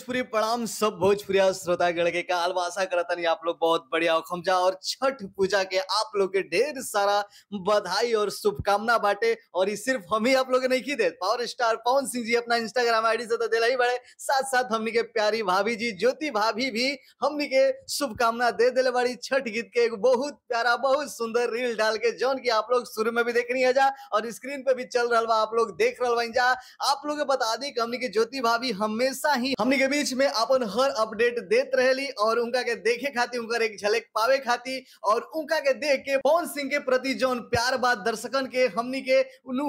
भोजपुरी प्रणाम सब भोजपुरी श्रोता गण के काल वासा नहीं आप लोग बहुत बढ़िया खमजा और छठ पूजा के आप लोग के ढेर सारा बधाई और शुभकामना बांटे और ये सिर्फ हम ही आप लोग नहीं की दे पावर स्टार पवन सिंह जी अपना इंस्टाग्राम आईडी से तो दिला ही बड़े साथ साथ हमने के प्यारी भाभी जी ज्योति भाभी भी हमने के शुभकामना दे दिले बड़ी छठ गीत के एक बहुत प्यारा बहुत सुंदर रील डाल के जौन की आप लोग शुरू में भी देखनी है जा और स्क्रीन पे भी चल रहा आप लोग देख रहा जा आप लोग बता दी कि हमने के ज्योति भाभी हमेशा ही हमने के बीच में अपन हर अपडेट देत रहली और उनका के देखे खाती उनका एक झलक पावे खाती और उनका के देख के पवन सिंह के प्रति जो प्यार बात दर्शकन के हमनी के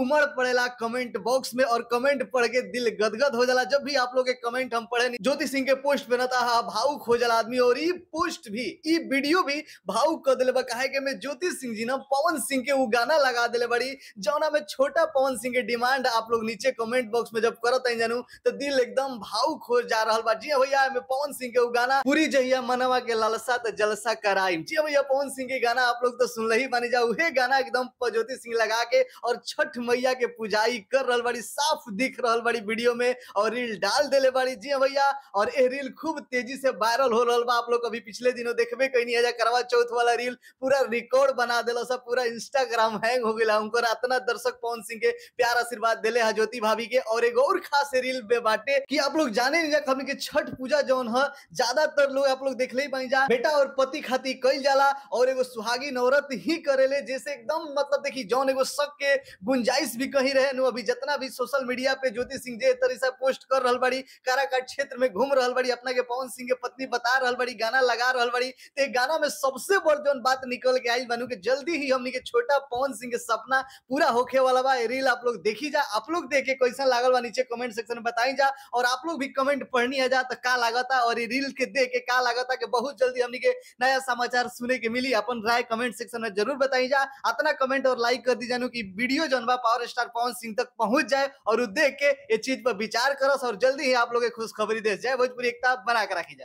उमड़ पड़ेला कमेंट बॉक्स में और कमेंट पढ़ के दिल गदगद हो जाला जब भी आप लोग के कमेंट हम पढ़े ज्योति सिंह के पोस्ट पे ना तो हा भावुक हो जाला आदमी और ये पोस्ट भी ये वीडियो भी भावुक कर दिले कहे के मैं ज्योति सिंह जी ना पवन सिंह के वो गाना लगा दिले बड़ी जौना में छोटा पवन सिंह के डिमांड आप लोग नीचे कमेंट बॉक्स में जब करत जानू तो दिल एकदम भावुक हो जा रहा रहा बा जी भैया में पवन सिंह के गाना पूरी जहिया मनवा के लालसा तो जलसा कराई जी भैया पवन सिंह के गाना आप लोग तो सुन ही मानी जाओ उहे गाना एकदम पजोती सिंह लगा के और छठ मैया के पुजाई कर रहा बड़ी साफ दिख रहा बड़ी वीडियो में और रील डाल दिले बड़ी जी भैया और ये रील खूब तेजी से वायरल हो रहा बा आप लोग अभी पिछले दिनों देखे कहीं नहीं आजा करवा चौथ वाला रील पूरा रिकॉर्ड बना दिल सब पूरा इंस्टाग्राम हैंग हो गया उनको इतना दर्शक पवन सिंह के प्यार आशीर्वाद दिले हजोती भाभी के और एक और खास रील में बाटे की आप लोग जाने नहीं जा भगवान के छठ पूजा जौन है ज्यादातर लोग आप लोग देख ले पाई जा बेटा और पति खाती कल जाला और एगो सुहागी नवरत ही करेले जैसे एकदम मतलब देखी जौन एगो शक के गुंजाइश भी कहीं रहे नु अभी जितना भी सोशल मीडिया पे ज्योति सिंह जे तरह पोस्ट कर रहा बड़ी काराकाट क्षेत्र में घूम रहा बड़ी अपना के पवन सिंह के पत्नी बता रहा बड़ी गाना लगा रहा बड़ी ते तो गाना में सबसे बड़ जौन बात निकल के आई बनू के जल्दी ही हमने के छोटा पवन सिंह के सपना पूरा होखे वाला बा रील आप लोग देखी जा आप लोग देखे कैसा लागल बा नीचे कमेंट सेक्शन में बताई जा और आप लोग भी कमेंट पढ़ने रोशनी जा तो का लागता और रील के देख के का लागता कि बहुत जल्दी हमने के नया समाचार सुने के मिली अपन राय कमेंट सेक्शन में जरूर बताई जा अपना कमेंट और लाइक कर दी जानू की वीडियो जो पावर स्टार पवन सिंह तक पहुंच जाए और देख के ये चीज पर विचार करस और जल्दी ही आप लोग खुशखबरी दे जय भोजपुरी एकता बनाकर रखी जाए